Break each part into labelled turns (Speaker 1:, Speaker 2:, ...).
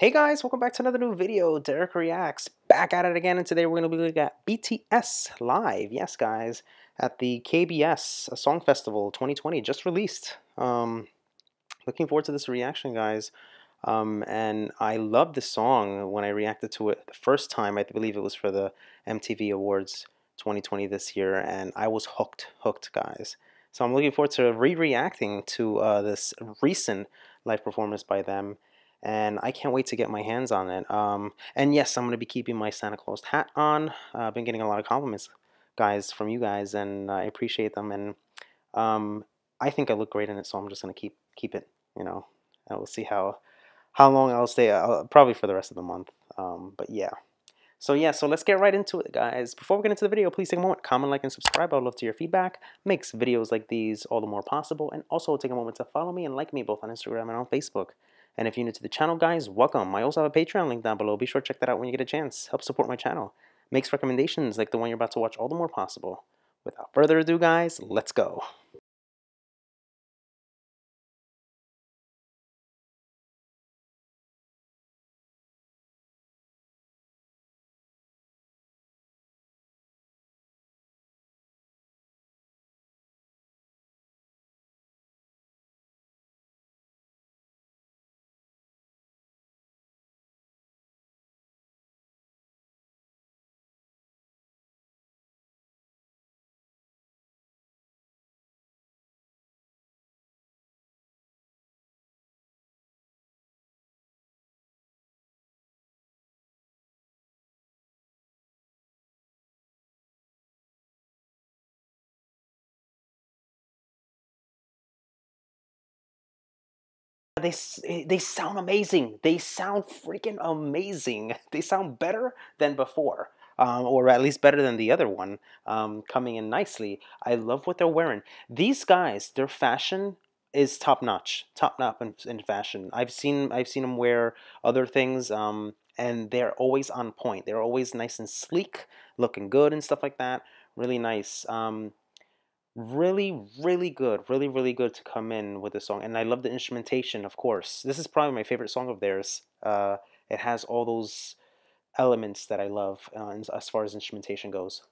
Speaker 1: Hey guys, welcome back to another new video. Derek Reacts back at it again, and today we're going to be looking at BTS Live. Yes, guys, at the KBS Song Festival 2020, just released. Um, looking forward to this reaction, guys. Um, and I love this song when I reacted to it the first time. I believe it was for the MTV Awards 2020 this year, and I was hooked, hooked, guys. So I'm looking forward to re-reacting to uh, this recent live performance by them and I can't wait to get my hands on it. Um, and yes, I'm going to be keeping my Santa Claus hat on. Uh, I've been getting a lot of compliments, guys, from you guys, and I appreciate them. And um, I think I look great in it, so I'm just going to keep keep it. You know, and we'll see how how long I'll stay. Uh, probably for the rest of the month. Um, but yeah. So yeah, so let's get right into it, guys. Before we get into the video, please take a moment, comment, like, and subscribe. I'd love to your feedback. Makes videos like these all the more possible. And also take a moment to follow me and like me both on Instagram and on Facebook. And if you're new to the channel, guys, welcome. I also have a Patreon link down below. Be sure to check that out when you get a chance. Help support my channel. Makes recommendations like the one you're about to watch all the more possible. Without further ado, guys, let's go. they eh, they sound amazing. They sound freaking amazing. They sound better than before. Um, or at least better than the other one, um, coming in nicely. I love what they're wearing. These guys, their fashion is top notch, top notch in, in, fashion. I've seen I've seen them wear other things, um, and they're always on point. They're always nice and sleek, looking good and stuff like that. Really nice. Um, really really good really really good to come in with the song and i love the instrumentation of course this is probably my favorite song of theirs uh, it has all those elements that i love uh, as far as instrumentation goes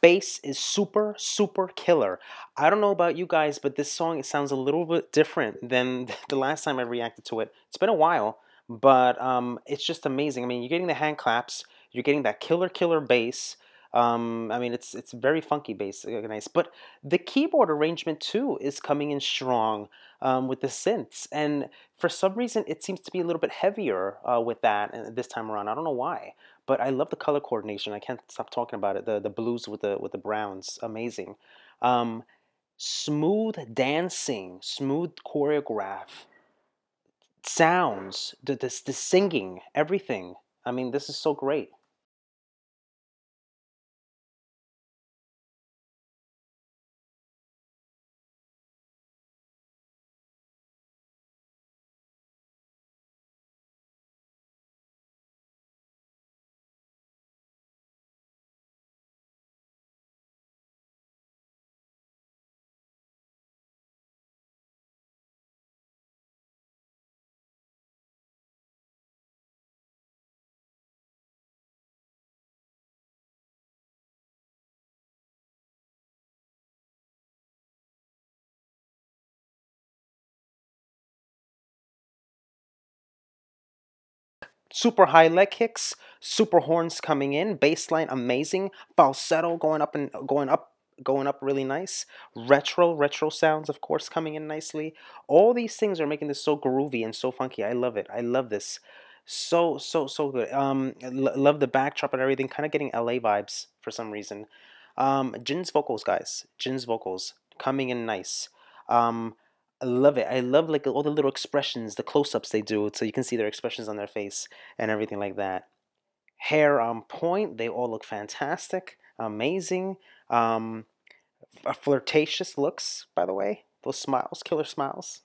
Speaker 1: bass is super, super killer. I don't know about you guys, but this song it sounds a little bit different than the last time I reacted to it. It's been a while, but um, it's just amazing. I mean, you're getting the hand claps, you're getting that killer, killer bass, um, I mean, it's it's very funky bass, nice. But the keyboard arrangement too is coming in strong um, with the synths, and for some reason it seems to be a little bit heavier uh, with that uh, this time around. I don't know why, but I love the color coordination. I can't stop talking about it. The the blues with the with the browns, amazing. Um, smooth dancing, smooth choreograph, sounds, the, the, the singing, everything. I mean, this is so great. super high leg kicks, super horns coming in, baseline amazing, falsetto going up and going up going up really nice. Retro, retro sounds, of course, coming in nicely. All these things are making this so groovy and so funky. I love it. I love this. So, so, so good. Um, love the backdrop and everything. Kind of getting LA vibes for some reason. Um, Jin's vocals, guys. Jin's vocals coming in nice. Um, I love it. I love like all the little expressions, the close-ups they do, so you can see their expressions on their face and everything like that. Hair on point. They all look fantastic, amazing, um, flirtatious looks. By the way, those smiles, killer smiles.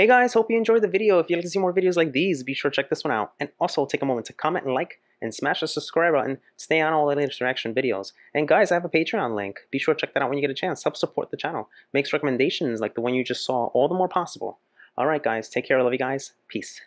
Speaker 1: Hey guys, hope you enjoyed the video. If you'd like to see more videos like these, be sure to check this one out. And also take a moment to comment and like and smash the subscribe button. Stay on all the latest reaction videos. And guys, I have a Patreon link. Be sure to check that out when you get a chance. Help support the channel. Makes recommendations like the one you just saw all the more possible. Alright guys, take care. I love you guys. Peace.